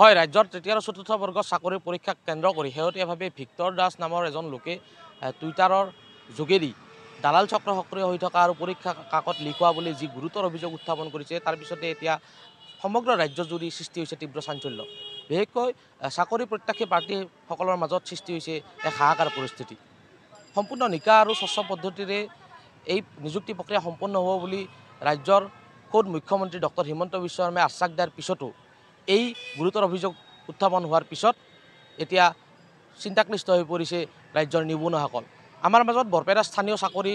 হয় ৰাজ্যৰ তেতিয়া আৰু চতুৰ্থ বৰ্গ চাকৰিৰ পৰীক্ষাক কেন্দ্ৰ কৰি শেহতীয়াভাৱে ভিক্টৰ দাস নামৰ এজন লোকে টুইটাৰৰ যোগেদি দালাল চক্ৰ সক্ৰিয় হৈ থকা আৰু পৰীক্ষা কাকত লিখোৱা বুলি যি গুৰুতৰ অভিযোগ উত্থাপন কৰিছে তাৰপিছতে এতিয়া সমগ্ৰ ৰাজ্য জুৰি সৃষ্টি হৈছে তীব্ৰ চাঞ্চল্য বিশেষকৈ চাকৰি প্ৰত্যাশী প্ৰাৰ্থীসকলৰ মাজত সৃষ্টি হৈছে এক হাহাকাৰ পৰিস্থিতি সম্পূৰ্ণ নিকা আৰু স্বচ্ছ পদ্ধতিৰে এই নিযুক্তি প্ৰক্ৰিয়া সম্পন্ন হ'ব বুলি ৰাজ্যৰ খোদ মুখ্যমন্ত্ৰী ডক্টৰ হিমন্ত বিশ্ব শৰ্মাই আশ্বাস দিয়াৰ পিছতো এই গুৰুতৰ অভিযোগ উত্থাপন হোৱাৰ পিছত এতিয়া চিন্তাক্লিষ্ট হৈ পৰিছে ৰাজ্যৰ নিবনুৱাসকল আমাৰ মাজত বৰপেটা স্থানীয় চাকৰি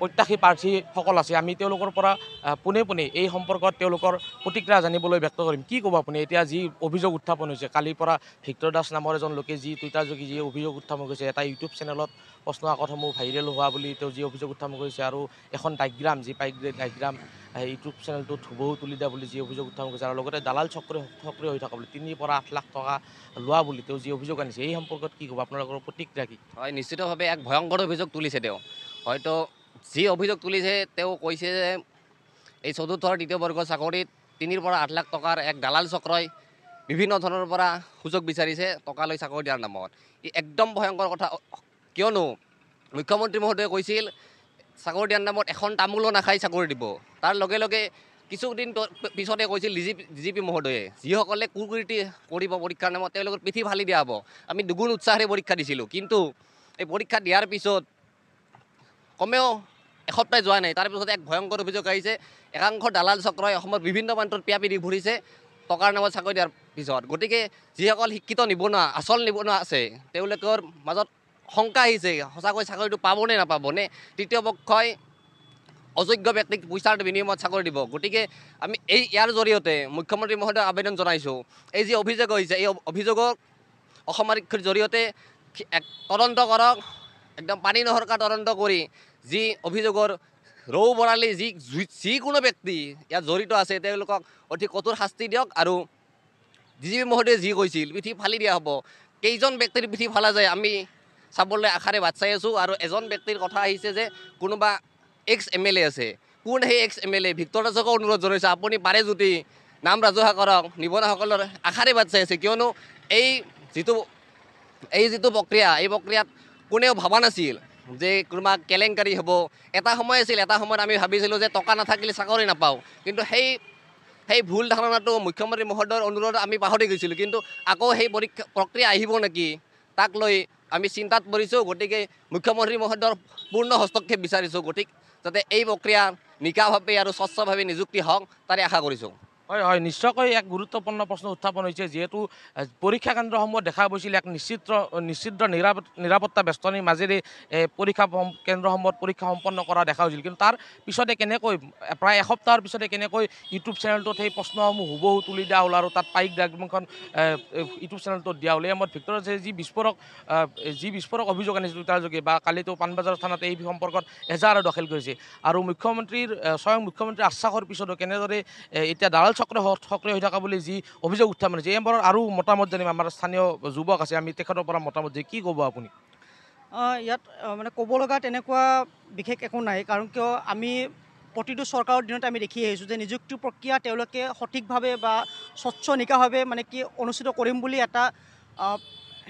প্ৰত্যাশী প্ৰাৰ্থীসকল আছে আমি তেওঁলোকৰ পৰা পোনে পোনে এই সম্পৰ্কত তেওঁলোকৰ প্ৰতিক্ৰিয়া জানিবলৈ ব্যক্ত কৰিম কি কব আপুনি এতিয়া যি অভিযোগ উত্থাপন হৈছে কালিৰ পৰা ভিক্টৰ দাস নামৰ এজন লোকে যি টুইটাৰ যোগে যি অভিযোগ উত্থাপন কৰিছে এটা ইউটিউব চেনেলত প্ৰশ্ন আকট সমূহ ভাইৰেল হওয়া বলে যি অভিযোগ উত্থাপন কৰিছে আৰু এখন ডায়গ্ৰাম যি পাইগ্ৰেড ডায়গ্ৰাম ইউটিউব চেনেলটো ধুবও তুলি দিয়া বুলি যি অভিযোগ উত্থাপন কৰিছে আৰু লগতে দালাল চক্ৰ সক্ৰিয় হৈ থকা বুলি তিনিৰ পৰা আঠ লাখ টকা লোৱা বুলি তেওঁ যি অভিযোগ আনিছে এই সম্পৰ্কত কি ক'ব আপোনালোকৰ প্ৰতিক্ৰিয়া কি হয় নিশ্চিতভাৱে এক ভয়ংকৰ অভিযোগ তুলিছে তেওঁ হয়তো যি অভিযোগ তুলিছে তেওঁ কৈছে যে এই চতুৰ্থৰ দ্বিতীয় বৰ্গৰ চাকৰিত তিনিৰ পৰা আঠ লাখ টকাৰ এক দালাল চক্ৰই বিভিন্ন ধৰণৰ পৰা সুযোগ বিচাৰিছে টকা লৈ চাকৰি দিয়াৰ নামত ই একদম ভয়ংকৰ কথা কিয়নো মুখ্যমন্ত্ৰী মহোদয়ে কৈছিল চাকৰি দিয়াৰ নামত এখন তামোলো নাখাই চাকৰি দিব তাৰ লগে লগে কিছুদিন পিছতে কৈছিল D G P D G P মহোদয়ে যিসকলে কুকুৰিটি কৰিব পৰীক্ষাৰ নামত তেওঁলোকৰ পিঠি ফালি দিয়া হ'ব আমি দুগুণ উৎসাহেৰে পৰীক্ষা দিছিলোঁ কিন্তু এই পৰীক্ষা দিয়াৰ পিছত কমেও এসপ্তাহ যোৱা নাই তাৰপিছত এক ভয়ংকৰ অভিযোগ আহিছে একাংশ দালাল চক্ৰই অসমৰ বিভিন্ন প্ৰান্তত পিয়া পিৰি ভৰিছে টকাৰ নামত চাকৰি দিয়াৰ পিছত গতিকে যিসকল শিক্ষিত নিবনুৱা আচল নিবনুৱা আছে তেওঁলোকৰ মাজত শংকা আহিছে সঁচাকৈ চাকৰিটো পাবনে নে তৃতীয় পক্ষই অযোগ্য ব্যক্তিক পইচাৰ বিনিময়ত চাকৰি দিব গতিকে আমি এই ইয়াৰ জৰিয়তে মুখ্যমন্ত্ৰী মহোদয় আবেদন জনাইছোঁ এই যি অভিযোগ হৈছে এই অভিযোগক অসম আৰক্ষীৰ জৰিয়তে তদন্ত কৰক একদম পানী নহৰকা তদন্ত কৰি যি অভিযোগৰ ৰৌ বৰালি যি যিকোনো ব্যক্তি ইয়াত জড়িত আছে তেওঁলোকক অতি কঠোৰ শাস্তি দিয়ক আৰু ডি জি পি মহোদয়ে যি কৈছিল পিঠি ফালি দিয়া হ'ব কেইজন ব্যক্তিৰ পিঠি ফালা যায় আমি চাবলৈ আশাৰে বাট চাই আছোঁ আৰু এজন ব্যক্তিৰ কথা আহিছে যে কোনোবা এক্স এম এল এ আছে কোন সেই ex M L A Victor দাসকো অনুৰোধ জনাইছে আপুনি পাৰে যদি নাম ৰাজহুৱা কৰক নিবনুৱাসকলৰ আশাৰে বাট চাই আছে কিয়নো এই যিটো এই যিটো প্ৰক্ৰিয়া এই প্ৰক্ৰিয়াত কোনেও ভবা নাছিল যে কোনোবা কেলেংকাৰী হ'ব এটা সময় আছিল এটা সময়ত আমি ভাবিছিলোঁ যে টকা নাথাকিলে চাকৰি নাপাওঁ কিন্তু সেই সেই ভুল ধাৰণাটো মুখ্যমন্ত্ৰী মহোদয়ৰ অনুৰোধ আমি পাহৰি গৈছিলোঁ কিন্তু আকৌ সেই পৰীক্ষা প্ৰক্ৰিয়া আহিব নেকি তাক লৈ আমি চিন্তাত পৰিছোঁ গতিকে মুখ্যমন্ত্ৰী মহোদয়ৰ পূৰ্ণ হস্তক্ষেপ বিচাৰিছোঁ গতিকে যাতে এই প্ৰক্ৰিয়া নিকাভাৱে আৰু স্বচ্ছভাৱে নিযুক্তি হওক তাৰে আশা কৰিছোঁ হয় হয় নিশ্চয়কৈ এক গুৰুত্বপূৰ্ণ প্ৰশ্ন উত্থাপন হৈছে যিহেতু পৰীক্ষা কেন্দ্ৰসমূহত দেখা গৈছিল এক নিশ্চিত নিশ্চিত্ৰ নিৰাপত্তা বেষ্টনীৰ মাজেৰে পৰীক্ষা কেন্দ্ৰসমূহত পৰীক্ষা সম্পন্ন কৰা দেখা হৈছিল কিন্তু তাৰ পিছতে কেনেকৈ প্ৰায় এসপ্তাহৰ পিছতে কেনেকৈ ইউটিউব চেনেলটোত সেই প্ৰশ্নসমূহ হুবহু তুলি দিয়া হ'ল আৰু তাত পাইক ডাকমুখন ইউটিউব চেনেলটোত দিয়া হ'ল এই সময়ত ভিক্টৰ যি বিস্ফোৰক যি বিস্ফোৰক অভিযোগ আনিছিল তাৰ যোগে বা কালিতো পাণবাজাৰ থানাত এই সম্পৰ্কত এজাহাৰ দাখিল কৰিছে আৰু মুখ্যমন্ত্ৰীৰ স্বয়ং মুখ্যমন্ত্ৰীৰ আশ্বাসৰ পিছতো কেনেদৰে এতিয়া দালাল সক্ৰিয় সক্ৰিয় হৈ থকা বুলি যি অভিযোগ উঠা মানে এম বাৰৰ আৰু মতামত জানিম আমাৰ স্থানীয় যুৱক আছে আমি তেখেতৰ পৰা মতামত দিম কি ক'ব আপুনি ইয়াত মানে ক'ব লগা তেনেকুৱা বিশেষ একো নাই কাৰণ কিয় আমি প্ৰতিটো চৰকাৰৰ দিনতে আমি দেখি আহিছোঁ যে নিযুক্তি প্ৰক্ৰিয়া তেওঁলোকে সঠিকভাৱে বা স্বচ্ছ নিকাভাৱে মানে কি অনুষ্ঠিত কৰিম বুলি এটা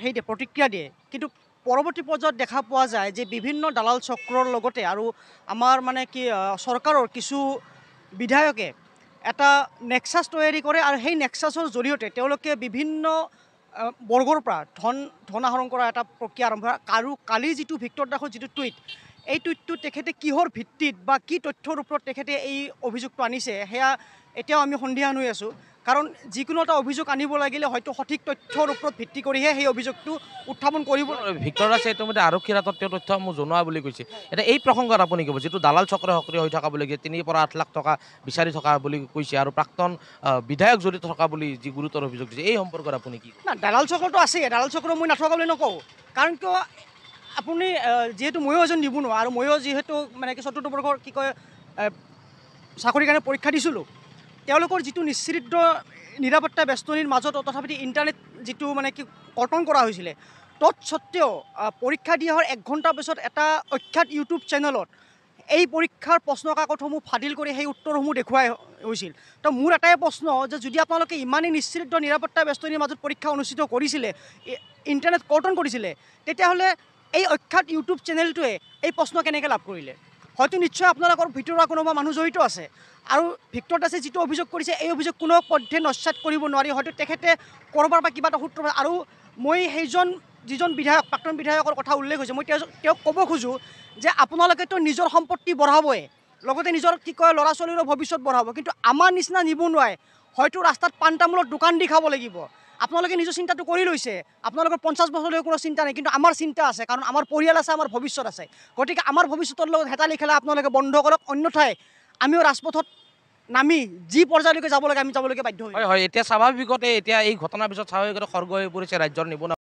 সেই দিয়ে প্ৰতিক্ৰিয়া দিয়ে কিন্তু পৰৱৰ্তী পৰ্যায়ত দেখা পোৱা যায় যে বিভিন্ন দালাল চক্ৰৰ লগতে আৰু আমাৰ মানে কি চৰকাৰৰ কিছু বিধায়কে এটা নেক্সাছ তৈয়াৰি কৰে আৰু সেই নেক্সাছৰ জৰিয়তে তেওঁলোকে বিভিন্ন বৰ্গৰ পৰা ধন ধন আহৰণ কৰা এটা প্ৰক্ৰিয়া আৰম্ভ হয় আৰু কালি যিটো ভিক্টৰ দাসৰ যিটো টুইট এই টুইটটো তেখেতে কিহৰ ভিত্তিত বা কি তথ্যৰ ওপৰত তেখেতে এই অভিযোগটো আনিছে সেয়া এতিয়াও আমি সন্ধিয়া হৈ আছোঁ কাৰণ যিকোনো এটা অভিযোগ আনিব লাগিলে হয়তো সঠিক তথ্যৰ ওপৰত ভিত্তি কৰিহে সেই অভিযোগটো উত্থাপন কৰিব ভিতৰ দাসে ইতিমধ্যে আৰক্ষীৰ হাতত তেওঁ তথ্যসমূহ জনোৱা বুলি কৈছে এতিয়া এই প্ৰসংগত আপুনি ক'ব যিটো দালাল চক্ৰ সক্ৰিয় হৈ থকা বুলি তিনিৰ পৰা আঠ লাখ টকা বিচাৰি থকা বুলি কৈছে আৰু প্ৰাক্তন বিধায়ক জড়িত থকা বুলি যি গুৰুতৰ অভিযোগ দিছে এই সম্পৰ্কত আপুনি কি না দালাল চক্ৰটো আছেই দালাল চক্ৰ মই নাথকা বুলি নকওঁ কাৰণ কিয় আপুনি যিহেতু ময়ো এজন নিবনুৱা আৰু ময়ো যিহেতু মানে কি চতুৰ্থ বৰ্ষৰ কি কয় চাকৰিৰ কাৰণে পৰীক্ষা দিছিলোঁ তেওঁলোকৰ যিটো নিশ্চিত নিৰাপত্তা বেষ্টনীৰ মাজত তথাপি ইণ্টাৰনেট যিটো মানে কি কৰ্তন কৰা হৈছিলে তৎসত্ত্বেও পৰীক্ষা দিয়াৰ এক ঘণ্টাৰ পিছত এটা অখ্যাত ইউটিউব চেনেলত এই পৰীক্ষাৰ প্ৰশ্ন কাকতসমূহ ফাদিল কৰি সেই উত্তৰসমূহ দেখুৱাই হৈছিল তো মোৰ এটাই প্ৰশ্ন যে যদি আপোনালোকে ইমানেই নিশ্চিত নিৰাপত্তা বেষ্টনীৰ মাজত পৰীক্ষা অনুষ্ঠিত কৰিছিলে ইণ্টাৰনেট কৰ্তন কৰিছিলে তেতিয়াহ'লে এই অখ্যাত ইউটিউব চেনেলটোৱে এই প্ৰশ্ন কেনেকৈ লাভ কৰিলে হয়তো নিশ্চয় আপোনালোকৰ ভিতৰুৱা কোনোবা মানুহ জড়িত আছে আৰু ভিক্টৰ দাসে যিটো অভিযোগ কৰিছে এই অভিযোগ কোনো পদ্ধে নস্যাত কৰিব নোৱাৰি হয়তো তেখেতে ক'ৰবাৰ বা কিবা এটা সূত্ৰ আৰু মই সেইজন যিজন বিধায়ক প্ৰাক্তন বিধায়কৰ কথা উল্লেখ হৈছে মই তেওঁক ক'ব খোজোঁ যে আপোনালোকেতো নিজৰ সম্পত্তি বঢ়াবই লগতে নিজৰ কি কয় ল'ৰা ছোৱালীৰো ভৱিষ্যত বঢ়াব কিন্তু আমাৰ নিচিনা নিবনুৱাই হয়তো ৰাস্তাত পাণ্টামূলত দোকান দি খাব লাগিব আপোনালোকে নিজৰ চিন্তাটো কৰি লৈছে আপোনালোকৰ পঞ্চাছ বছৰলৈ কোনো চিন্তা নাই কিন্তু আমাৰ চিন্তা আছে কাৰণ আমাৰ পৰিয়াল আছে আমাৰ ভৱিষ্যত আছে গতিকে আমাৰ ভৱিষ্যতৰ লগত হেতালি খেলা আপোনালোকে বন্ধ কৰক অন্যথাই আমিও ৰাজপথত নামি যি পৰ্যায়লৈকে যাব লাগে আমি যাবলৈকে বাধ্য হয় এতিয়া স্বাভাৱিকতে এতিয়া এই ঘটনাৰ পিছত স্বাভাৱিকতে সৰ্গ হৈ পৰিছে ৰাজ্যৰ নিবনুৱা